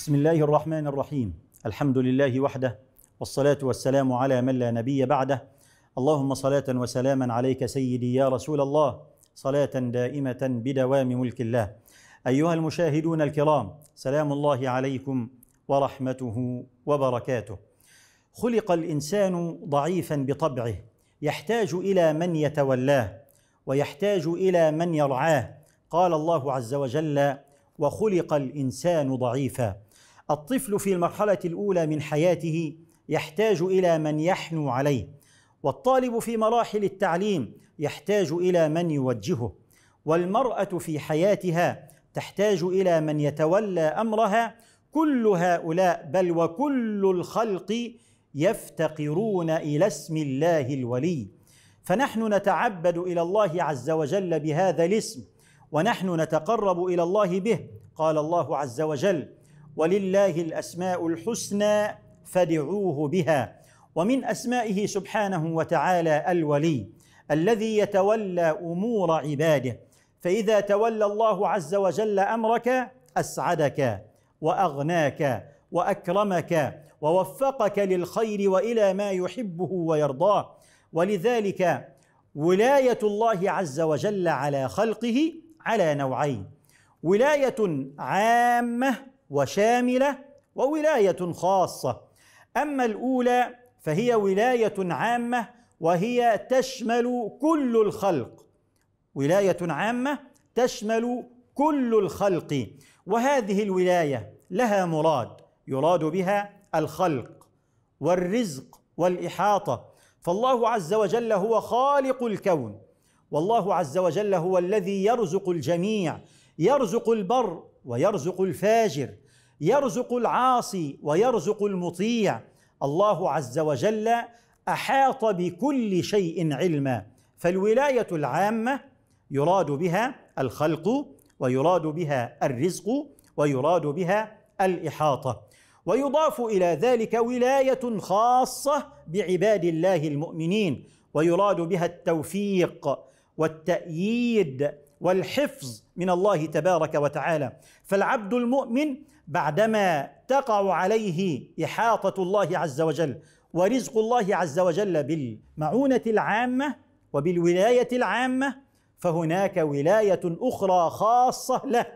بسم الله الرحمن الرحيم الحمد لله وحده والصلاه والسلام على من لا نبي بعده اللهم صلاه وسلاما عليك سيدي يا رسول الله صلاه دائمه بدوام ملك الله ايها المشاهدون الكرام سلام الله عليكم ورحمته وبركاته خلق الانسان ضعيفا بطبعه يحتاج الى من يتولاه ويحتاج الى من يرعاه قال الله عز وجل وخلق الانسان ضعيفا الطفل في المرحله الاولى من حياته يحتاج الى من يحنو عليه والطالب في مراحل التعليم يحتاج الى من يوجهه والمراه في حياتها تحتاج الى من يتولى امرها كل هؤلاء بل وكل الخلق يفتقرون الى اسم الله الولي فنحن نتعبد الى الله عز وجل بهذا الاسم ونحن نتقرب الى الله به قال الله عز وجل ولله الاسماء الحسنى فادعوه بها ومن اسمائه سبحانه وتعالى الولي الذي يتولى امور عباده فاذا تولى الله عز وجل امرك اسعدك واغناك واكرمك ووفقك للخير والى ما يحبه ويرضاه ولذلك ولايه الله عز وجل على خلقه على نوعين ولايه عامه وشاملة وولاية خاصة أما الأولى فهي ولاية عامة وهي تشمل كل الخلق ولاية عامة تشمل كل الخلق وهذه الولاية لها مراد يراد بها الخلق والرزق والإحاطة فالله عز وجل هو خالق الكون والله عز وجل هو الذي يرزق الجميع يرزق البر ويرزق الفاجر يرزق العاصي ويرزق المطيع الله عز وجل احاط بكل شيء علما فالولايه العامه يراد بها الخلق ويراد بها الرزق ويراد بها الاحاطه ويضاف الى ذلك ولايه خاصه بعباد الله المؤمنين ويراد بها التوفيق والتاييد والحفظ من الله تبارك وتعالى فالعبد المؤمن بعدما تقع عليه احاطه الله عز وجل ورزق الله عز وجل بالمعونه العامه وبالولايه العامه فهناك ولايه اخرى خاصه له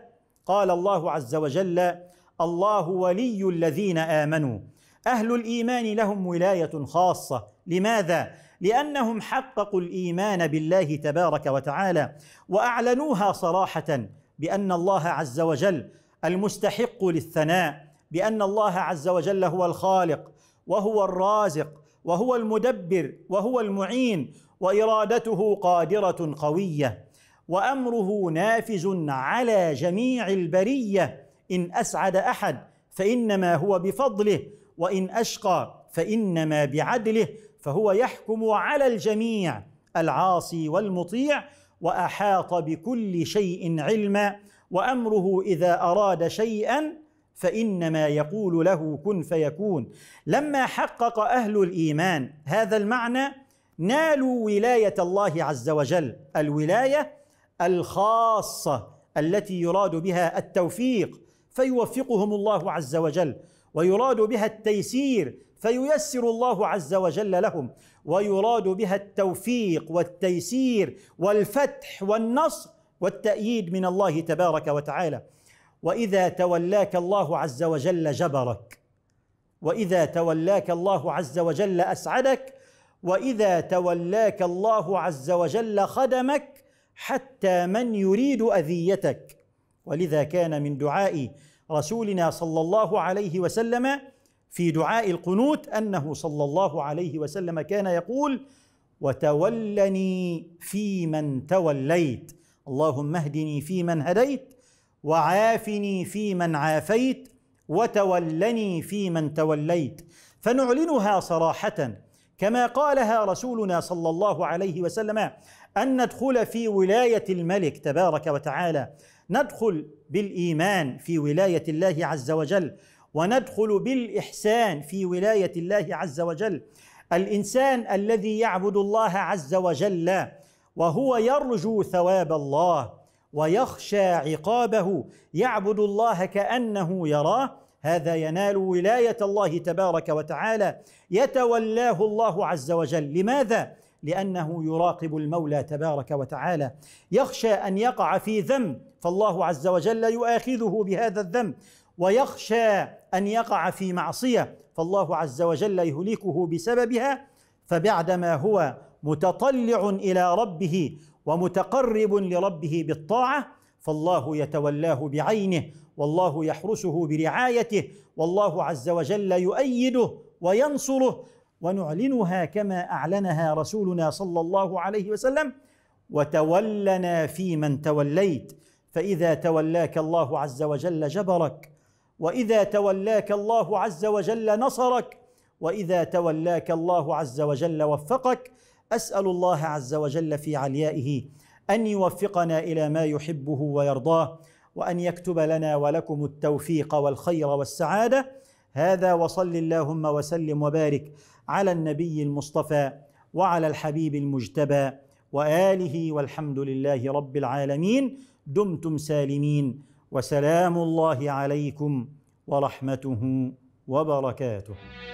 قال الله عز وجل الله ولي الذين امنوا اهل الايمان لهم ولايه خاصه لماذا لانهم حققوا الايمان بالله تبارك وتعالى واعلنوها صراحه بان الله عز وجل المستحق للثناء بان الله عز وجل هو الخالق وهو الرازق وهو المدبر وهو المعين وارادته قادره قويه وامره نافذ على جميع البريه ان اسعد احد فانما هو بفضله وان اشقى فانما بعدله فهو يحكم على الجميع العاصي والمطيع واحاط بكل شيء علما وامره اذا اراد شيئا فانما يقول له كن فيكون لما حقق اهل الايمان هذا المعنى نالوا ولايه الله عز وجل الولايه الخاصه التي يراد بها التوفيق فيوفقهم الله عز وجل ويراد بها التيسير فييسر الله عز وجل لهم ويراد بها التوفيق والتيسير والفتح والنصر والتأييد من الله تبارك وتعالى وإذا تولاك الله عز وجل جبرك وإذا تولاك الله عز وجل أسعدك وإذا تولاك الله عز وجل خدمك حتى من يريد أذيتك ولذا كان من دعائي رسولنا صلى الله عليه وسلم في دعاء القنوت انه صلى الله عليه وسلم كان يقول وتولني فيمن توليت اللهم اهدني فيمن هديت وعافني فيمن عافيت وتولني فيمن توليت فنعلنها صراحه كما قالها رسولنا صلى الله عليه وسلم ان ندخل في ولايه الملك تبارك وتعالى ندخل بالايمان في ولايه الله عز وجل وندخل بالاحسان في ولايه الله عز وجل الانسان الذي يعبد الله عز وجل وهو يرجو ثواب الله ويخشى عقابه يعبد الله كانه يراه هذا ينال ولايه الله تبارك وتعالى يتولاه الله عز وجل لماذا لانه يراقب المولى تبارك وتعالى يخشى ان يقع في ذنب فالله عز وجل يؤاخذه بهذا الذنب ويخشى ان يقع في معصيه فالله عز وجل يهلكه بسببها فبعدما هو متطلع الى ربه ومتقرب لربه بالطاعه فالله يتولاه بعينه والله يحرسه برعايته والله عز وجل يؤيده وينصره ونعلنها كما اعلنها رسولنا صلى الله عليه وسلم وتولنا فيمن توليت فاذا تولاك الله عز وجل جبرك واذا تولاك الله عز وجل نصرك واذا تولاك الله عز وجل وفقك اسال الله عز وجل في عليائه ان يوفقنا الى ما يحبه ويرضاه وان يكتب لنا ولكم التوفيق والخير والسعاده هذا وصل اللهم وسلم وبارك على النبي المصطفى وعلى الحبيب المجتبى واله والحمد لله رب العالمين دمتم سالمين وسلام الله عليكم ورحمته وبركاته